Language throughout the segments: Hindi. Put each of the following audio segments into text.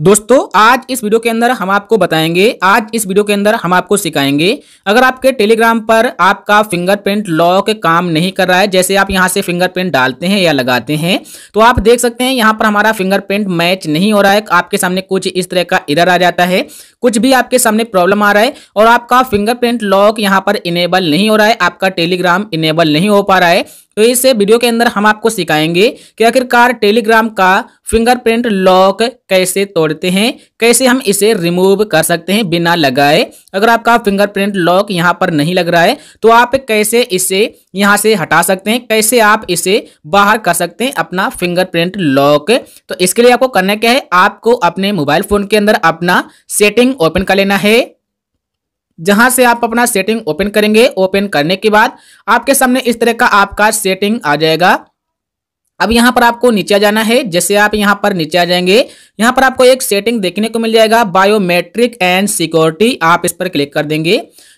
दोस्तों आज इस वीडियो के अंदर हम आपको बताएंगे आज इस वीडियो के अंदर हम आपको सिखाएंगे अगर आपके टेलीग्राम पर आपका फिंगरप्रिंट लॉक काम नहीं कर रहा है जैसे आप यहां से फिंगरप्रिंट डालते हैं या लगाते हैं तो आप देख सकते हैं यहां पर हमारा फिंगरप्रिंट मैच नहीं हो रहा है आपके सामने कुछ इस तरह का इधर आ जाता है कुछ भी आपके सामने प्रॉब्लम आ रहा है और आपका फिंगरप्रिंट लॉक यहाँ पर इनेबल नहीं हो रहा है आपका टेलीग्राम इनेबल नहीं हो पा रहा है तो इस वीडियो के अंदर हम आपको सिखाएंगे कि आखिरकार टेलीग्राम का फिंगरप्रिंट लॉक कैसे तोड़ते हैं कैसे हम इसे रिमूव कर सकते हैं बिना लगाए अगर आपका फिंगरप्रिंट लॉक यहाँ पर नहीं लग रहा है तो आप कैसे इसे यहां से हटा सकते हैं कैसे आप इसे बाहर कर सकते हैं अपना फिंगरप्रिंट लॉक तो इसके लिए आपको करना क्या है आपको अपने मोबाइल फोन के अंदर अपना सेटिंग ओपन कर लेना है जहां से आप अपना सेटिंग ओपन करेंगे ओपन करने के बाद आपके सामने इस तरह का आपका सेटिंग आ जाएगा अब यहाँ पर आपको नीचे जाना है जैसे आप यहाँ पर नीचे आ जाएंगे यहाँ पर आपको एक सेटिंग देखने को मिल जाएगा बायोमेट्रिक एंड सिक्योरिटी आप इस पर क्लिक कर देंगे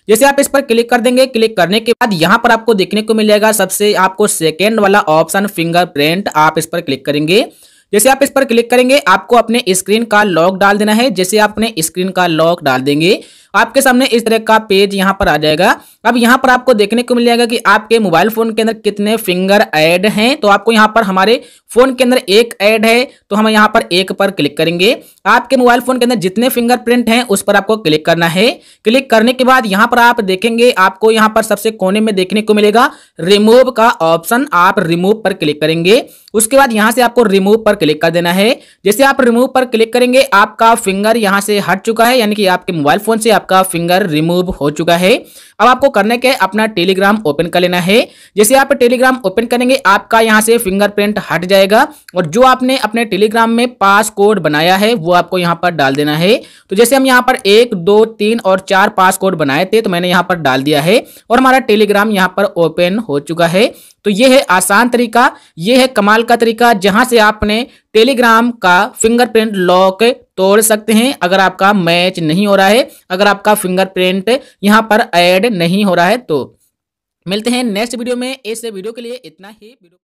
जैसे आप इस पर क्लिक कर देंगे क्लिक करने के बाद यहाँ पर आपको देखने को मिल जाएगा सबसे आपको सेकेंड वाला ऑप्शन फिंगरप्रिंट आप इस पर क्लिक करेंगे जैसे आप इस पर क्लिक करेंगे आपको अपने स्क्रीन का लॉक डाल देना है जैसे आप अपने स्क्रीन का लॉक डाल देंगे आपके सामने इस तरह का पेज यहाँ पर आ जाएगा अब यहाँ पर आपको देखने को मिल जाएगा कि आपके मोबाइल फोन के अंदर कितने फिंगर ऐड हैं तो आपको यहाँ पर हमारे फोन के अंदर एक ऐड है तो हम यहाँ पर एक पर क्लिक करेंगे आपके मोबाइल फोन के अंदर जितने फिंगरप्रिंट हैं उस पर आपको क्लिक करना है क्लिक करने के बाद यहाँ पर आप देखेंगे आपको यहाँ पर सबसे कोने में देखने को मिलेगा रिमूव का ऑप्शन आप रिमूव पर क्लिक करेंगे उसके बाद यहाँ से आपको रिमूव पर क्लिक कर देना है जैसे आप रिमूव पर क्लिक करेंगे आपका फिंगर यहाँ से हट चुका है यानी कि आपके मोबाइल फोन से आपका फिंगर रिमूव हो चुका है अब आपको करने के अपना टेलीग्राम ओपन कर लेना है जैसे आप टेलीग्राम ओपन करेंगे आपका यहाँ से फिंगरप्रिंट हट जाएगा और जो आपने अपने टेलीग्राम में पास कोड बनाया है वो आपको यहाँ पर डाल देना है तो जैसे हम यहाँ पर एक दो तीन और चार पास कोड बनाए थे तो मैंने यहाँ पर डाल दिया है और हमारा टेलीग्राम यहाँ पर ओपन हो चुका है तो ये है आसान तरीका ये है कमाल का तरीका जहां से आपने टेलीग्राम का फिंगरप्रिंट लॉक तोड़ सकते हैं अगर आपका मैच नहीं हो रहा है अगर आपका फिंगरप्रिंट यहां पर ऐड नहीं हो रहा है तो मिलते हैं नेक्स्ट वीडियो में इस वीडियो के लिए इतना ही वीडियो